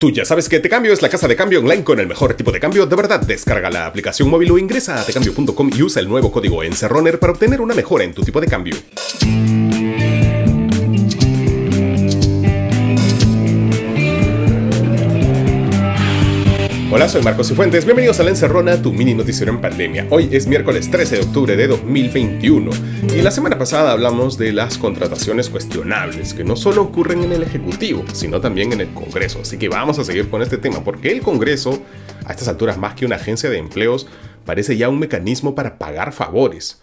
Tú ya sabes que Te Cambio es la casa de cambio online con el mejor tipo de cambio de verdad. Descarga la aplicación móvil o ingresa a tecambio.com y usa el nuevo código ENCERRONER para obtener una mejora en tu tipo de cambio. Hola, soy Marcos Cifuentes. Bienvenidos a La Encerrona, tu mini noticiero en pandemia. Hoy es miércoles 13 de octubre de 2021 y la semana pasada hablamos de las contrataciones cuestionables que no solo ocurren en el Ejecutivo, sino también en el Congreso. Así que vamos a seguir con este tema porque el Congreso, a estas alturas más que una agencia de empleos, parece ya un mecanismo para pagar favores.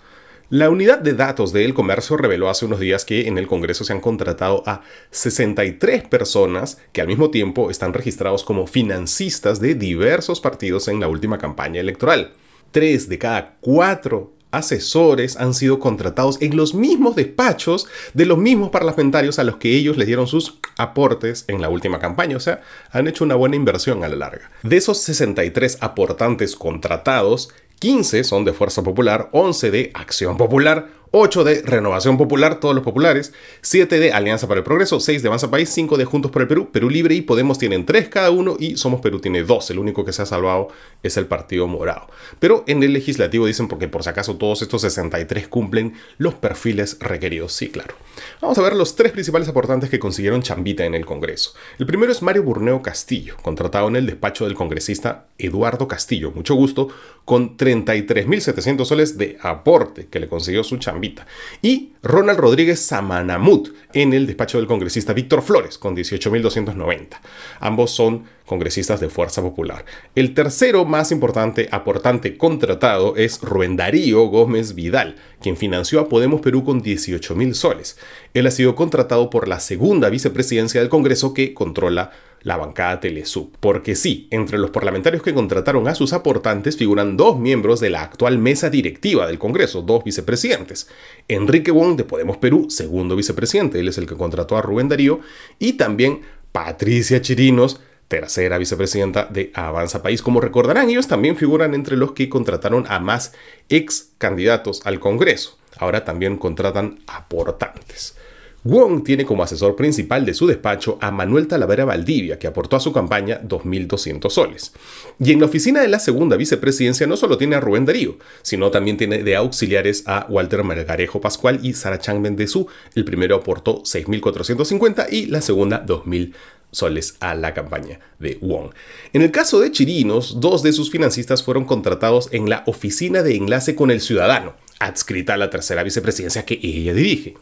La unidad de datos del comercio reveló hace unos días que en el Congreso se han contratado a 63 personas que al mismo tiempo están registrados como financistas de diversos partidos en la última campaña electoral. Tres de cada cuatro asesores han sido contratados en los mismos despachos de los mismos parlamentarios a los que ellos les dieron sus aportes en la última campaña. O sea, han hecho una buena inversión a la larga. De esos 63 aportantes contratados, 15 son de Fuerza Popular, 11 de Acción Popular, 8 de Renovación Popular, todos los populares, 7 de Alianza para el Progreso, 6 de Avanza País, 5 de Juntos por el Perú, Perú Libre y Podemos tienen 3 cada uno y Somos Perú tiene 2, el único que se ha salvado es el Partido Morado. Pero en el legislativo dicen porque por si acaso todos estos 63 cumplen los perfiles requeridos, sí, claro. Vamos a ver los tres principales aportantes que consiguieron chambita en el Congreso. El primero es Mario Burneo Castillo, contratado en el despacho del congresista Eduardo Castillo, mucho gusto, con 33.700 soles de aporte que le consiguió su chambita y Ronald Rodríguez Samanamut en el despacho del congresista Víctor Flores con 18.290. Ambos son congresistas de Fuerza Popular. El tercero más importante aportante contratado es Rubén Darío Gómez Vidal, quien financió a Podemos Perú con 18.000 soles. Él ha sido contratado por la segunda vicepresidencia del Congreso que controla la bancada Telesub. Porque sí, entre los parlamentarios que contrataron a sus aportantes figuran dos miembros de la actual mesa directiva del Congreso, dos vicepresidentes. Enrique Wong de Podemos Perú, segundo vicepresidente, él es el que contrató a Rubén Darío, y también Patricia Chirinos, tercera vicepresidenta de Avanza País. Como recordarán, ellos también figuran entre los que contrataron a más ex candidatos al Congreso. Ahora también contratan aportantes. Wong tiene como asesor principal de su despacho a Manuel Talavera Valdivia, que aportó a su campaña 2.200 soles. Y en la oficina de la segunda vicepresidencia no solo tiene a Rubén Darío, sino también tiene de auxiliares a Walter Margarejo Pascual y Sara Chang Mendezú. El primero aportó 6.450 y la segunda 2.000 soles a la campaña de Wong. En el caso de Chirinos, dos de sus financistas fueron contratados en la oficina de enlace con el ciudadano, adscrita a la tercera vicepresidencia que ella dirige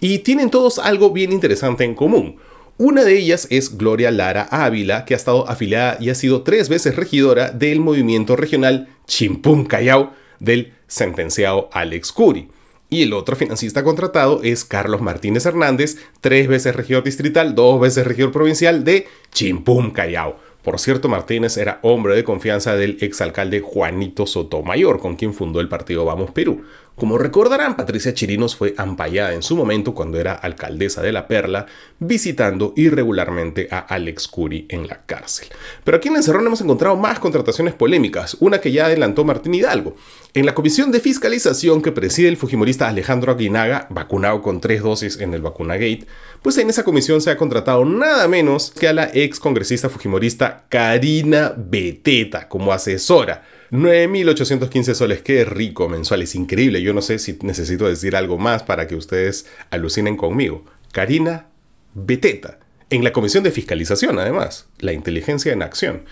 y tienen todos algo bien interesante en común. Una de ellas es Gloria Lara Ávila, que ha estado afiliada y ha sido tres veces regidora del movimiento regional Chimpún Callao del sentenciado Alex Curi. Y el otro financista contratado es Carlos Martínez Hernández, tres veces regidor distrital, dos veces regidor provincial de Chimpún Callao. Por cierto, Martínez era hombre de confianza del exalcalde Juanito Sotomayor, con quien fundó el partido Vamos Perú. Como recordarán, Patricia Chirinos fue ampallada en su momento cuando era alcaldesa de La Perla, visitando irregularmente a Alex Curi en la cárcel. Pero aquí en el Cerrón hemos encontrado más contrataciones polémicas, una que ya adelantó Martín Hidalgo. En la comisión de fiscalización que preside el fujimorista Alejandro Aguinaga, vacunado con tres dosis en el Vacunagate, pues en esa comisión se ha contratado nada menos que a la ex congresista fujimorista Karina Beteta como asesora 9.815 soles, qué rico mensual, es increíble. Yo no sé si necesito decir algo más para que ustedes alucinen conmigo. Karina Beteta, en la Comisión de Fiscalización, además, la inteligencia en acción.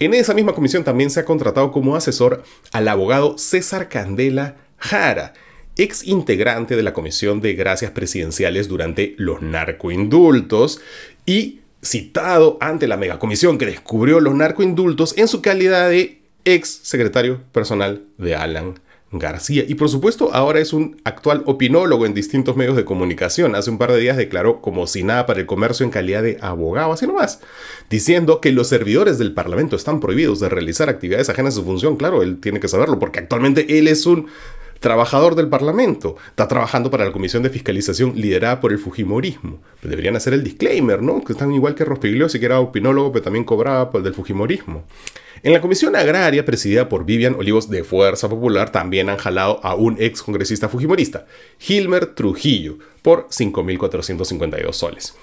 En esa misma comisión también se ha contratado como asesor al abogado César Candela Jara, ex integrante de la Comisión de Gracias Presidenciales durante los narcoindultos y citado ante la megacomisión que descubrió los narcoindultos en su calidad de ex secretario personal de Alan García. Y por supuesto, ahora es un actual opinólogo en distintos medios de comunicación. Hace un par de días declaró como si nada para el comercio en calidad de abogado, así nomás, diciendo que los servidores del Parlamento están prohibidos de realizar actividades ajenas a su función. Claro, él tiene que saberlo, porque actualmente él es un trabajador del Parlamento, está trabajando para la Comisión de Fiscalización liderada por el Fujimorismo. Pues deberían hacer el disclaimer, ¿no? Que están igual que Rospigliosi, que era opinólogo, pero también cobraba por el del Fujimorismo. En la Comisión Agraria, presidida por Vivian Olivos de Fuerza Popular, también han jalado a un ex congresista fujimorista, Hilmer Trujillo, por 5.452 soles.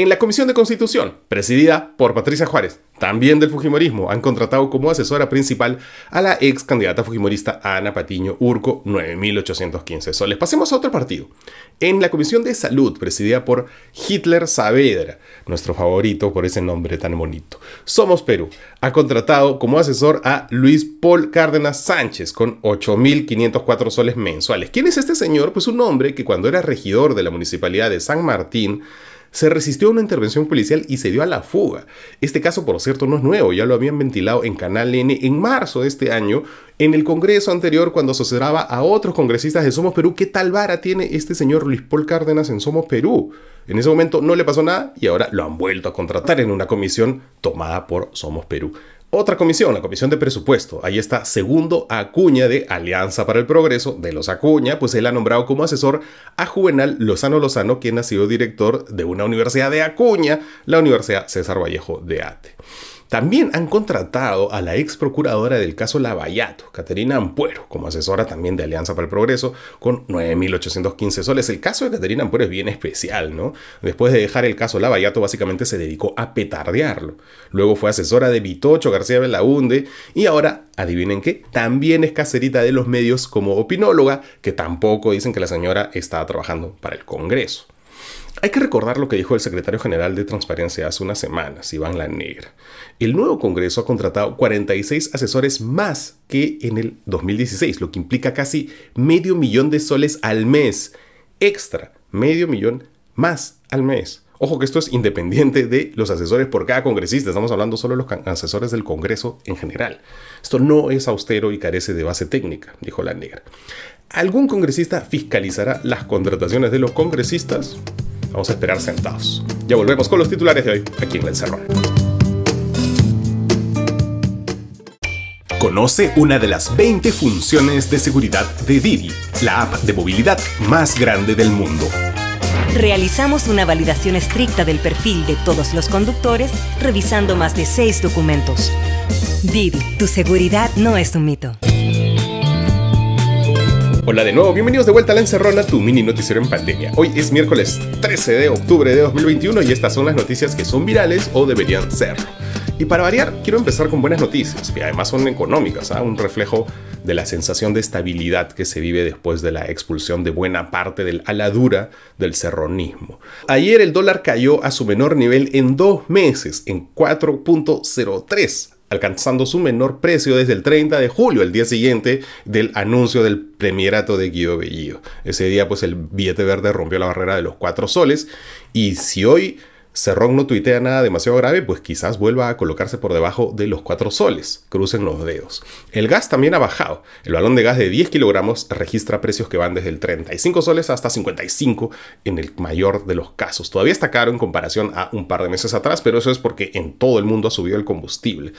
En la Comisión de Constitución, presidida por Patricia Juárez, también del Fujimorismo, han contratado como asesora principal a la ex candidata fujimorista Ana Patiño Urco 9815 soles. Pasemos a otro partido. En la Comisión de Salud, presidida por Hitler Saavedra, nuestro favorito por ese nombre tan bonito, Somos Perú, ha contratado como asesor a Luis Paul Cárdenas Sánchez con 8.504 soles mensuales. ¿Quién es este señor? Pues un hombre que cuando era regidor de la Municipalidad de San Martín, se resistió a una intervención policial y se dio a la fuga. Este caso, por cierto, no es nuevo, ya lo habían ventilado en Canal N en marzo de este año, en el Congreso anterior, cuando asociaba a otros congresistas de Somos Perú, ¿qué tal vara tiene este señor Luis Paul Cárdenas en Somos Perú? En ese momento no le pasó nada y ahora lo han vuelto a contratar en una comisión tomada por Somos Perú. Otra comisión, la Comisión de Presupuesto. Ahí está Segundo Acuña de Alianza para el Progreso, de los Acuña, pues él ha nombrado como asesor a Juvenal Lozano Lozano, quien ha sido director de una universidad de Acuña, la Universidad César Vallejo de Ate. También han contratado a la ex procuradora del caso Lavallato, Caterina Ampuero, como asesora también de Alianza para el Progreso, con 9.815 soles. El caso de Caterina Ampuero es bien especial, ¿no? Después de dejar el caso Lavallato, básicamente se dedicó a petardearlo. Luego fue asesora de Vitocho García Belaunde y ahora, adivinen qué, también es caserita de los medios como opinóloga, que tampoco dicen que la señora estaba trabajando para el Congreso. Hay que recordar lo que dijo el secretario general de Transparencia hace unas semanas, Iván La Negra. El nuevo Congreso ha contratado 46 asesores más que en el 2016, lo que implica casi medio millón de soles al mes. Extra, medio millón más al mes. Ojo que esto es independiente de los asesores por cada congresista, estamos hablando solo de los asesores del Congreso en general. Esto no es austero y carece de base técnica, dijo La Negra. ¿Algún congresista fiscalizará las contrataciones de los congresistas? Vamos a esperar sentados. Ya volvemos con los titulares de hoy aquí en El Salón. Conoce una de las 20 funciones de seguridad de Didi, la app de movilidad más grande del mundo. Realizamos una validación estricta del perfil de todos los conductores, revisando más de 6 documentos. Didi, tu seguridad no es un mito. Hola de nuevo, bienvenidos de vuelta a La Encerrona, tu mini noticiero en pandemia. Hoy es miércoles 13 de octubre de 2021 y estas son las noticias que son virales o deberían ser. Y para variar, quiero empezar con buenas noticias, que además son económicas, ¿ah? un reflejo de la sensación de estabilidad que se vive después de la expulsión de buena parte del ala dura del serronismo. Ayer el dólar cayó a su menor nivel en dos meses, en 4.03 alcanzando su menor precio desde el 30 de julio, el día siguiente del anuncio del premierato de Guido Bellido. Ese día pues el billete verde rompió la barrera de los cuatro soles y si hoy Cerrón no tuitea nada demasiado grave, pues quizás vuelva a colocarse por debajo de los 4 soles. Crucen los dedos. El gas también ha bajado. El balón de gas de 10 kilogramos registra precios que van desde el 35 soles hasta 55 en el mayor de los casos. Todavía está caro en comparación a un par de meses atrás, pero eso es porque en todo el mundo ha subido el combustible.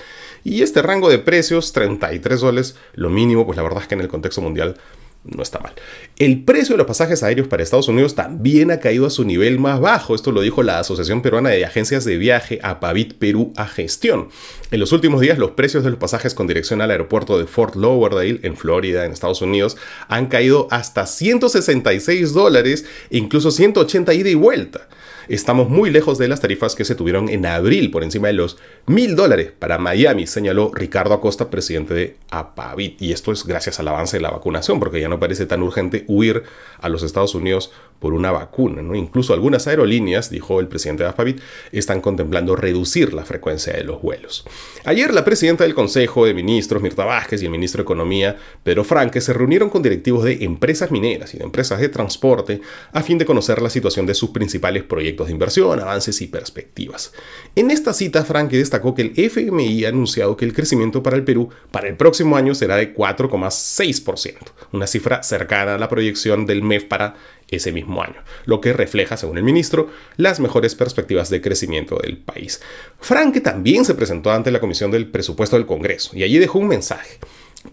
Y este rango de precios, 33 soles, lo mínimo, pues la verdad es que en el contexto mundial no está mal. El precio de los pasajes aéreos para Estados Unidos también ha caído a su nivel más bajo. Esto lo dijo la Asociación Peruana de Agencias de Viaje, APAVIT Perú a Gestión. En los últimos días, los precios de los pasajes con dirección al aeropuerto de Fort Lauderdale, en Florida, en Estados Unidos, han caído hasta 166 dólares incluso 180 ida y vuelta. Estamos muy lejos de las tarifas que se tuvieron en abril, por encima de los mil dólares para Miami, señaló Ricardo Acosta, presidente de APAVIT. Y esto es gracias al avance de la vacunación, porque ya no parece tan urgente huir a los Estados Unidos por una vacuna. ¿no? Incluso algunas aerolíneas, dijo el presidente de APAVIT, están contemplando reducir la frecuencia de los vuelos. Ayer la presidenta del Consejo de Ministros, Mirta Vázquez, y el ministro de Economía, Pedro Franque, se reunieron con directivos de empresas mineras y de empresas de transporte a fin de conocer la situación de sus principales proyectos de inversión, avances y perspectivas. En esta cita, Franke destacó que el FMI ha anunciado que el crecimiento para el Perú para el próximo año será de 4,6%, una cifra cercana a la proyección del MEF para ese mismo año, lo que refleja, según el ministro, las mejores perspectivas de crecimiento del país. Franke también se presentó ante la Comisión del Presupuesto del Congreso y allí dejó un mensaje.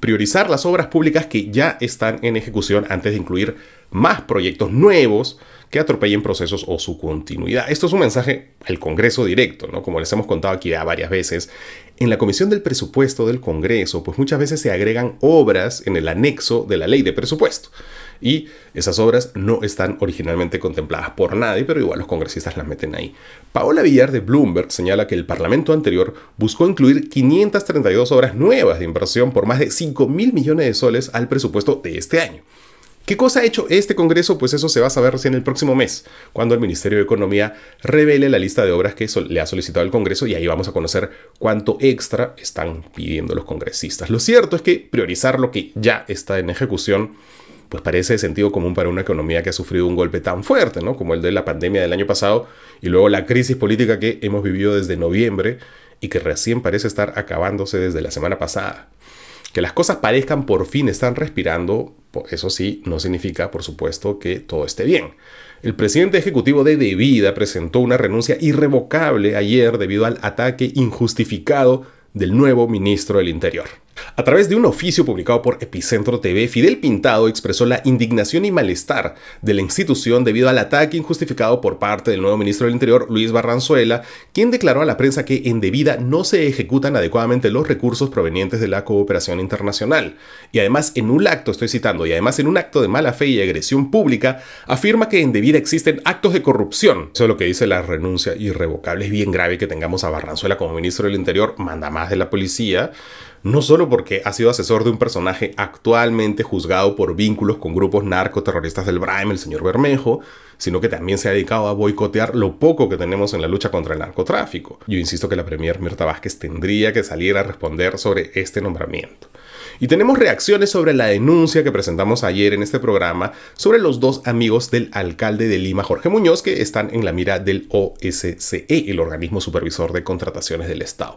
Priorizar las obras públicas que ya están en ejecución antes de incluir más proyectos nuevos que atropellen procesos o su continuidad. Esto es un mensaje al Congreso directo, ¿no? Como les hemos contado aquí ya varias veces. En la Comisión del Presupuesto del Congreso, pues muchas veces se agregan obras en el anexo de la ley de presupuesto. Y esas obras no están originalmente contempladas por nadie, pero igual los congresistas las meten ahí. Paola Villar de Bloomberg señala que el Parlamento anterior buscó incluir 532 obras nuevas de inversión por más de 5 mil millones de soles al presupuesto de este año. ¿Qué cosa ha hecho este Congreso? Pues eso se va a saber recién el próximo mes, cuando el Ministerio de Economía revele la lista de obras que le ha solicitado el Congreso y ahí vamos a conocer cuánto extra están pidiendo los congresistas. Lo cierto es que priorizar lo que ya está en ejecución pues parece de sentido común para una economía que ha sufrido un golpe tan fuerte, ¿no? Como el de la pandemia del año pasado y luego la crisis política que hemos vivido desde noviembre y que recién parece estar acabándose desde la semana pasada. Que las cosas parezcan por fin están respirando, eso sí, no significa, por supuesto, que todo esté bien. El presidente ejecutivo de Devida presentó una renuncia irrevocable ayer debido al ataque injustificado del nuevo ministro del Interior. A través de un oficio publicado por Epicentro TV, Fidel Pintado expresó la indignación y malestar de la institución debido al ataque injustificado por parte del nuevo ministro del Interior, Luis Barranzuela, quien declaró a la prensa que en debida no se ejecutan adecuadamente los recursos provenientes de la cooperación internacional. Y además, en un acto, estoy citando, y además en un acto de mala fe y agresión pública, afirma que en debida existen actos de corrupción. Eso es lo que dice la renuncia irrevocable. Es bien grave que tengamos a Barranzuela como ministro del Interior, manda más de la policía no solo porque ha sido asesor de un personaje actualmente juzgado por vínculos con grupos narcoterroristas del Brahem, el señor Bermejo, sino que también se ha dedicado a boicotear lo poco que tenemos en la lucha contra el narcotráfico. Yo insisto que la Premier Mirta Vázquez tendría que salir a responder sobre este nombramiento. Y tenemos reacciones sobre la denuncia que presentamos ayer en este programa sobre los dos amigos del alcalde de Lima, Jorge Muñoz, que están en la mira del OSCE, el organismo supervisor de contrataciones del Estado.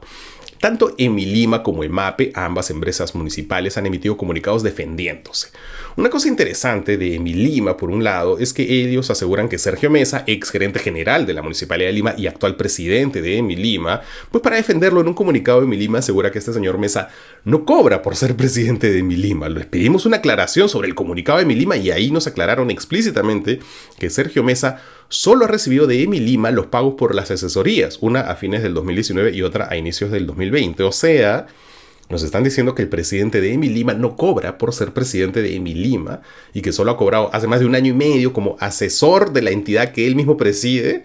Tanto Lima como EMAPE, ambas empresas municipales, han emitido comunicados defendiéndose. Una cosa interesante de Lima, por un lado, es que ellos aseguran que Sergio Mesa, ex gerente general de la Municipalidad de Lima y actual presidente de Emilima, pues para defenderlo en un comunicado de Lima asegura que este señor Mesa no cobra por ser presidente de Lima. Les pedimos una aclaración sobre el comunicado de Lima y ahí nos aclararon explícitamente que Sergio Mesa solo ha recibido de Lima los pagos por las asesorías, una a fines del 2019 y otra a inicios del 2020. O sea, nos están diciendo que el presidente de Lima no cobra por ser presidente de Lima y que solo ha cobrado hace más de un año y medio como asesor de la entidad que él mismo preside.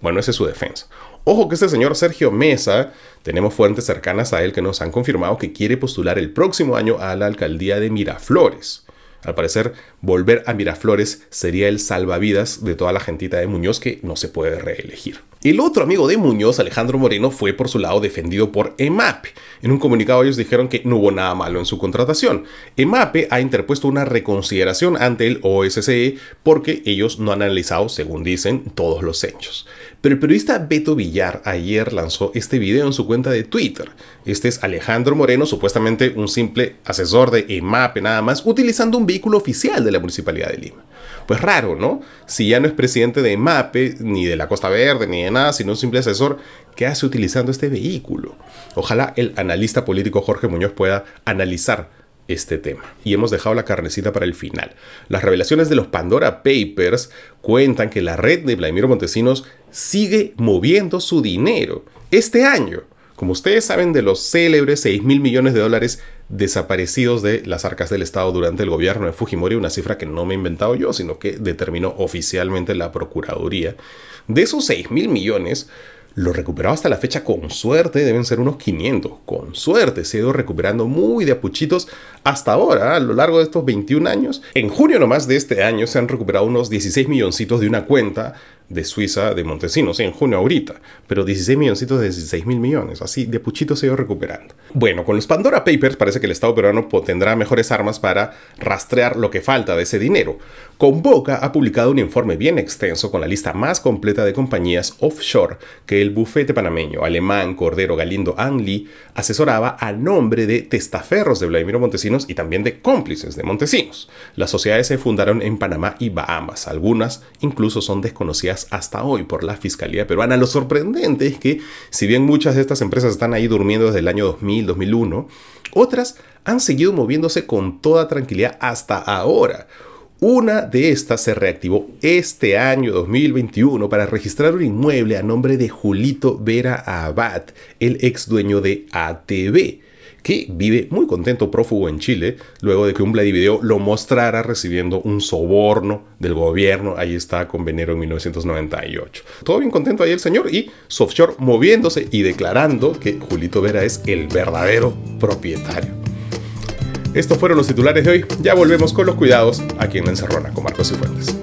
Bueno, esa es su defensa. Ojo que este señor Sergio Mesa, tenemos fuentes cercanas a él que nos han confirmado que quiere postular el próximo año a la alcaldía de Miraflores. Al parecer volver a Miraflores sería el salvavidas de toda la gentita de Muñoz que no se puede reelegir. El otro amigo de Muñoz, Alejandro Moreno, fue por su lado defendido por EMAPE. En un comunicado ellos dijeron que no hubo nada malo en su contratación. EMAPE ha interpuesto una reconsideración ante el OSCE porque ellos no han analizado, según dicen, todos los hechos. Pero el periodista Beto Villar ayer lanzó este video en su cuenta de Twitter. Este es Alejandro Moreno, supuestamente un simple asesor de EMAPE nada más, utilizando un vehículo oficial de la Municipalidad de Lima. Pues raro, ¿no? Si ya no es presidente de MAPE, ni de la Costa Verde, ni de nada, sino un simple asesor, ¿qué hace utilizando este vehículo? Ojalá el analista político Jorge Muñoz pueda analizar este tema. Y hemos dejado la carnecita para el final. Las revelaciones de los Pandora Papers cuentan que la red de Vladimiro Montesinos sigue moviendo su dinero este año. Como ustedes saben de los célebres 6 mil millones de dólares desaparecidos de las arcas del Estado durante el gobierno de Fujimori, una cifra que no me he inventado yo, sino que determinó oficialmente la Procuraduría. De esos 6 mil millones, lo recuperado hasta la fecha con suerte deben ser unos 500. Con suerte se ha ido recuperando muy de apuchitos hasta ahora, a lo largo de estos 21 años. En junio nomás de este año se han recuperado unos 16 milloncitos de una cuenta de Suiza de Montesinos, en junio ahorita, pero 16 milloncitos de 16 mil millones, así de puchito se iba recuperando. Bueno, con los Pandora Papers parece que el Estado peruano tendrá mejores armas para rastrear lo que falta de ese dinero. Convoca ha publicado un informe bien extenso con la lista más completa de compañías offshore que el bufete panameño alemán Cordero Galindo Angli asesoraba a nombre de testaferros de Vladimiro Montesinos y también de cómplices de Montesinos. Las sociedades se fundaron en Panamá y Bahamas, algunas incluso son desconocidas hasta hoy por la Fiscalía Peruana. Lo sorprendente es que, si bien muchas de estas empresas están ahí durmiendo desde el año 2000, 2001, otras han seguido moviéndose con toda tranquilidad hasta ahora. Una de estas se reactivó este año 2021 para registrar un inmueble a nombre de Julito Vera Abad, el ex dueño de ATV que vive muy contento prófugo en Chile, luego de que un vladivideo lo mostrara recibiendo un soborno del gobierno, ahí está con Venero en 1998. Todo bien contento ahí el señor y Softshore moviéndose y declarando que Julito Vera es el verdadero propietario. Estos fueron los titulares de hoy, ya volvemos con los cuidados aquí en La Encerrona con Marcos y Fuentes.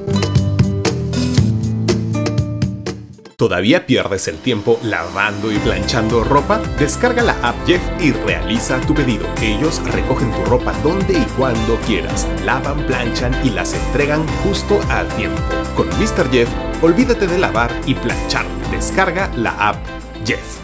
¿Todavía pierdes el tiempo lavando y planchando ropa? Descarga la app Jeff y realiza tu pedido. Ellos recogen tu ropa donde y cuando quieras, lavan, planchan y las entregan justo a tiempo. Con Mr. Jeff, olvídate de lavar y planchar. Descarga la app Jeff.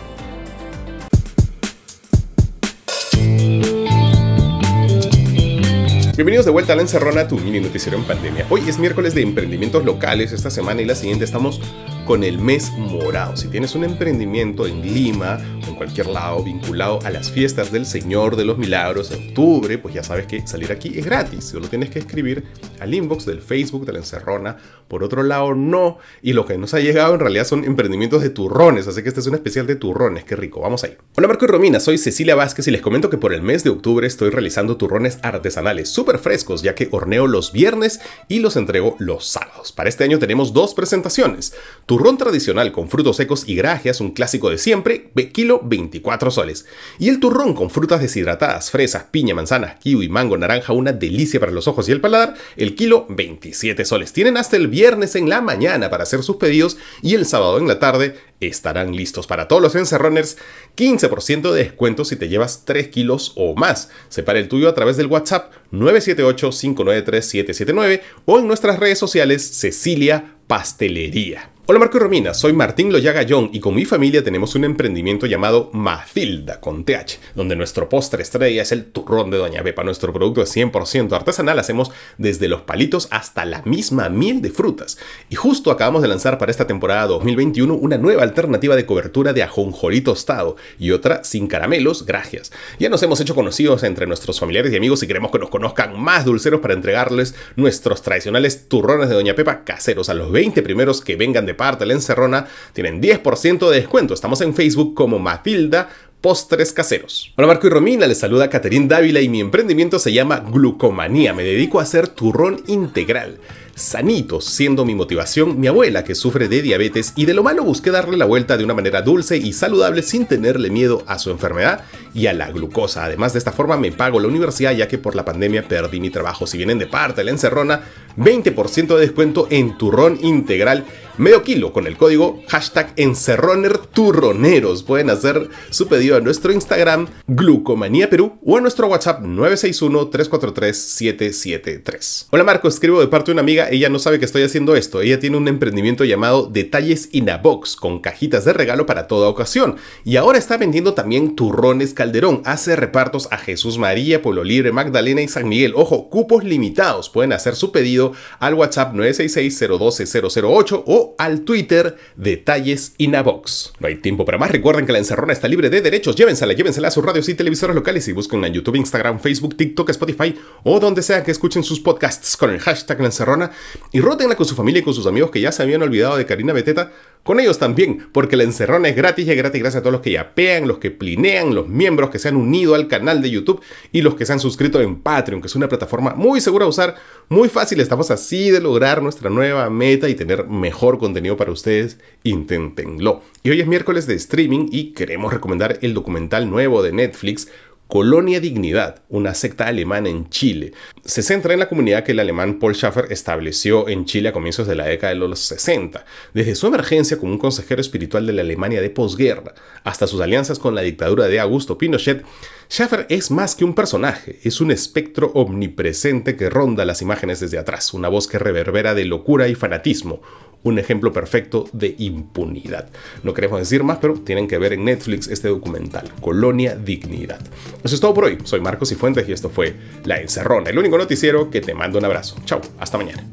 Bienvenidos de vuelta a La Encerrona, tu mini noticiero en pandemia. Hoy es miércoles de emprendimientos locales, esta semana y la siguiente estamos con el mes morado. Si tienes un emprendimiento en Lima o en cualquier lado vinculado a las fiestas del Señor de los Milagros de octubre, pues ya sabes que salir aquí es gratis. Solo tienes que escribir al inbox del Facebook de la Encerrona. Por otro lado, no. Y lo que nos ha llegado en realidad son emprendimientos de turrones. Así que este es un especial de turrones. Qué rico. Vamos ahí. Hola Marco y Romina, soy Cecilia Vázquez y les comento que por el mes de octubre estoy realizando turrones artesanales súper frescos, ya que horneo los viernes y los entrego los sábados. Para este año tenemos dos presentaciones. Turrón tradicional con frutos secos y grajeas, un clásico de siempre, kilo 24 soles. Y el turrón con frutas deshidratadas, fresas, piña, manzana, kiwi, mango, naranja, una delicia para los ojos y el paladar, el kilo 27 soles. Tienen hasta el viernes en la mañana para hacer sus pedidos y el sábado en la tarde estarán listos. Para todos los encerroners, 15% de descuento si te llevas 3 kilos o más. Separa el tuyo a través del WhatsApp 978-593-779 o en nuestras redes sociales Cecilia Pastelería. Hola Marco y Romina, soy Martín Loyaga John y con mi familia tenemos un emprendimiento llamado Mafilda con TH, donde nuestro postre estrella es el turrón de Doña Pepa. Nuestro producto es 100% artesanal, hacemos desde los palitos hasta la misma miel de frutas. Y justo acabamos de lanzar para esta temporada 2021 una nueva alternativa de cobertura de ajonjolí tostado y otra sin caramelos, gracias. Ya nos hemos hecho conocidos entre nuestros familiares y amigos y queremos que nos conozcan más dulceros para entregarles nuestros tradicionales turrones de Doña Pepa caseros a los 20 primeros que vengan de de parte la encerrona, tienen 10% de descuento. Estamos en Facebook como Matilda postres caseros. Hola Marco y Romina, les saluda Caterín Dávila y mi emprendimiento se llama Glucomanía. Me dedico a hacer turrón integral. Sanito, siendo mi motivación mi abuela que sufre de diabetes y de lo malo busqué darle la vuelta de una manera dulce y saludable sin tenerle miedo a su enfermedad y a la glucosa. Además de esta forma me pago la universidad ya que por la pandemia perdí mi trabajo. Si vienen de parte la encerrona, 20% de descuento en turrón integral medio kilo con el código hashtag encerronerturroneros. Pueden hacer su pedido a nuestro Instagram Glucomanía Perú o a nuestro WhatsApp 961-343-773. Hola Marco, escribo de parte de una amiga, ella no sabe que estoy haciendo esto, ella tiene un emprendimiento llamado Detalles in a Box con cajitas de regalo para toda ocasión y ahora está vendiendo también turrones Calderón, hace repartos a Jesús María, Pueblo Libre, Magdalena y San Miguel. Ojo, cupos limitados, pueden hacer su pedido al WhatsApp 966 012 008 o al Twitter Detalles Inabox. No hay tiempo para más. Recuerden que la encerrona está libre de derechos. Llévensela, llévensela a sus radios y televisores locales y busquen en YouTube, Instagram, Facebook, TikTok, Spotify o donde sea que escuchen sus podcasts con el hashtag la encerrona y rótenla con su familia y con sus amigos que ya se habían olvidado de Karina Beteta con ellos también, porque la encerrona es gratis y es gratis gracias a todos los que yapean, los que plinean, los miembros que se han unido al canal de YouTube y los que se han suscrito en Patreon, que es una plataforma muy segura de usar, muy fácil. Estamos así de lograr nuestra nueva meta y tener mejor contenido para ustedes. Inténtenlo. Y hoy es miércoles de streaming y queremos recomendar el documental nuevo de Netflix Colonia Dignidad, una secta alemana en Chile. Se centra en la comunidad que el alemán Paul Schaffer estableció en Chile a comienzos de la década de los 60, desde su emergencia como un consejero espiritual de la Alemania de posguerra hasta sus alianzas con la dictadura de Augusto Pinochet. Schaffer es más que un personaje, es un espectro omnipresente que ronda las imágenes desde atrás, una voz que reverbera de locura y fanatismo, un ejemplo perfecto de impunidad. No queremos decir más, pero tienen que ver en Netflix este documental, Colonia Dignidad. Eso es todo por hoy. Soy Marcos Cifuentes y esto fue La Encerrona, el único noticiero que te mando un abrazo. Chao, hasta mañana.